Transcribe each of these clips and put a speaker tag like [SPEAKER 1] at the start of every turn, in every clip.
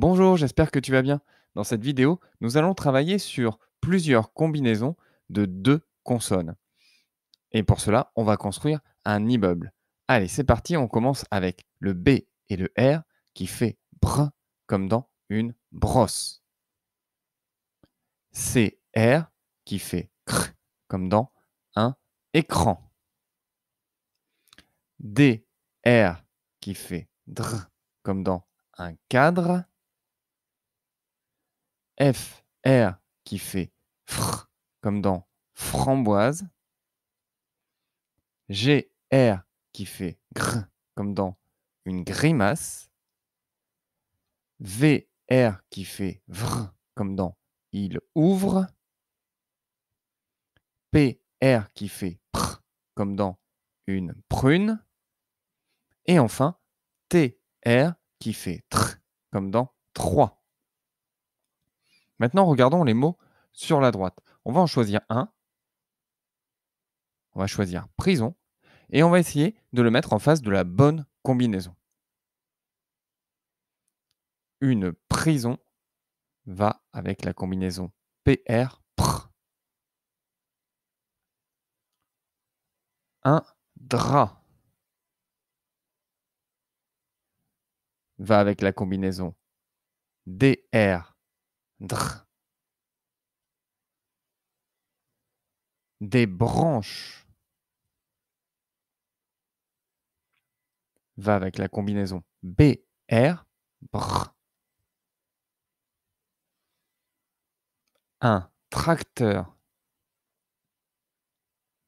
[SPEAKER 1] Bonjour, j'espère que tu vas bien. Dans cette vidéo, nous allons travailler sur plusieurs combinaisons de deux consonnes. Et pour cela, on va construire un immeuble. Allez, c'est parti, on commence avec le B et le R qui fait br comme dans une brosse. CR qui fait cr comme dans un écran. DR qui fait dr comme dans un cadre. F, R qui fait fr, comme dans framboise. Gr R qui fait gr, comme dans une grimace. V, qui fait vr, comme dans il ouvre. PR qui fait pr, comme dans une prune. Et enfin, T, R qui fait tr, comme dans trois. Maintenant, regardons les mots sur la droite. On va en choisir un. On va choisir prison. Et on va essayer de le mettre en face de la bonne combinaison. Une prison va avec la combinaison PR, pr. Un drap va avec la combinaison DR, Dr. Des branches. Va avec la combinaison BR. Br. Un tracteur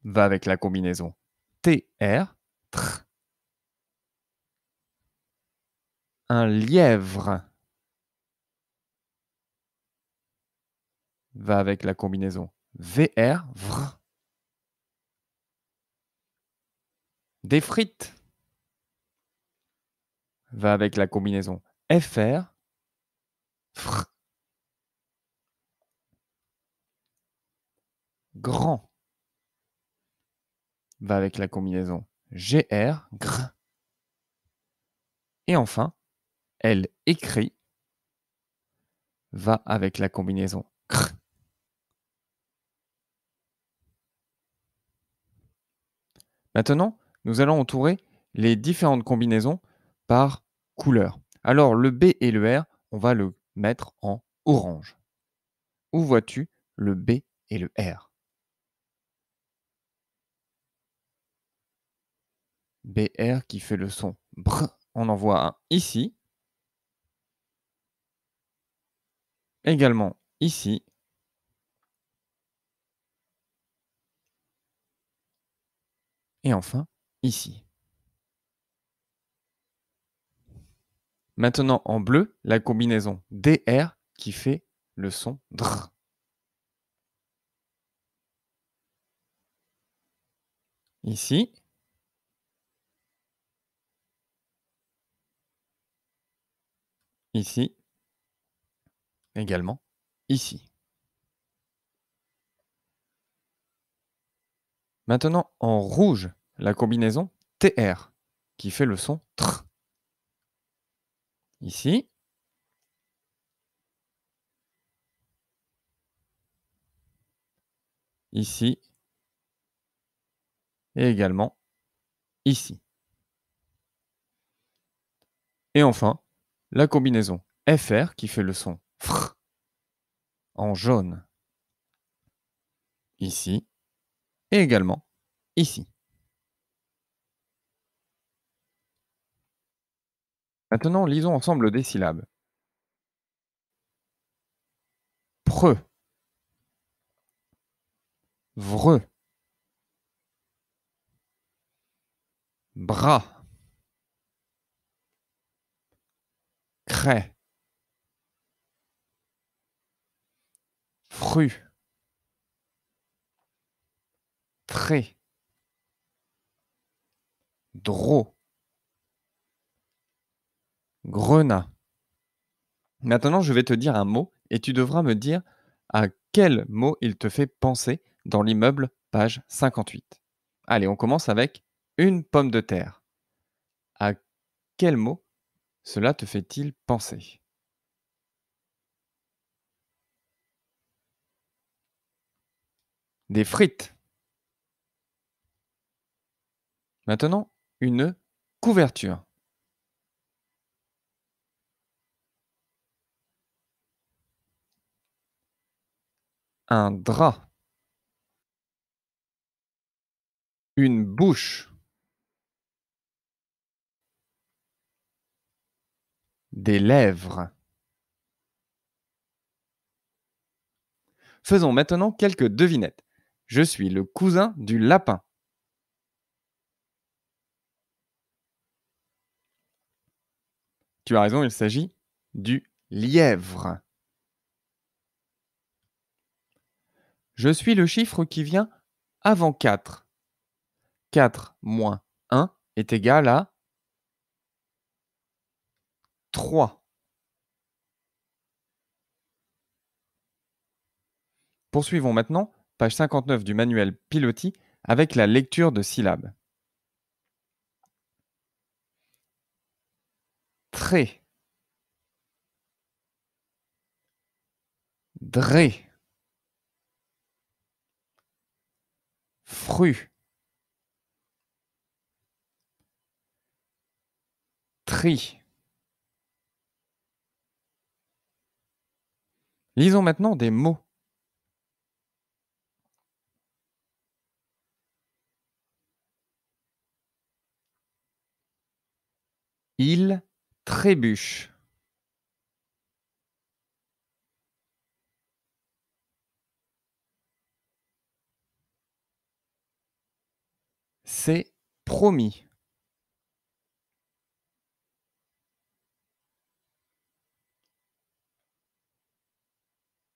[SPEAKER 1] va avec la combinaison TR. Tr. Un lièvre va avec la combinaison VR, vr. Des frites va avec la combinaison FR, Vr. Grand va avec la combinaison GR, gr. Et enfin, elle écrit va avec la combinaison cr. Maintenant, nous allons entourer les différentes combinaisons par couleur. Alors le B et le R, on va le mettre en orange. Où vois-tu le B et le R BR qui fait le son br. On en voit un ici. Également ici. et enfin ici. Maintenant en bleu, la combinaison DR qui fait le son dr. Ici. Ici. Également ici. Maintenant, en rouge, la combinaison TR qui fait le son TR. Ici. Ici. Et également ici. Et enfin, la combinaison FR qui fait le son FR en jaune. Ici et également ici. Maintenant, lisons ensemble des syllabes. Preux. Vreux. Bras. cré, Fru. Très. Dro. Grenat. Maintenant, je vais te dire un mot et tu devras me dire à quel mot il te fait penser dans l'immeuble, page 58. Allez, on commence avec une pomme de terre. À quel mot cela te fait-il penser Des frites. Maintenant, une couverture. Un drap. Une bouche. Des lèvres. Faisons maintenant quelques devinettes. Je suis le cousin du lapin. Tu as raison, il s'agit du lièvre. Je suis le chiffre qui vient avant 4. 4 moins 1 est égal à 3. Poursuivons maintenant, page 59 du manuel Piloti, avec la lecture de syllabes. DRE fruit Fru. Tri. Lisons maintenant des mots. Il trébuche. C'est promis.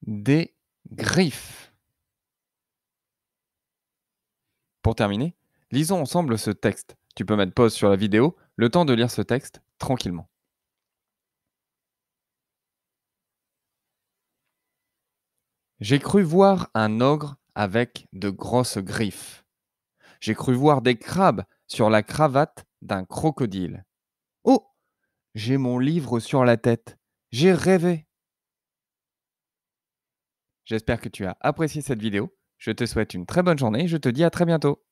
[SPEAKER 1] Des griffes. Pour terminer, lisons ensemble ce texte. Tu peux mettre pause sur la vidéo, le temps de lire ce texte tranquillement. J'ai cru voir un ogre avec de grosses griffes. J'ai cru voir des crabes sur la cravate d'un crocodile. Oh J'ai mon livre sur la tête. J'ai rêvé. J'espère que tu as apprécié cette vidéo. Je te souhaite une très bonne journée. Je te dis à très bientôt.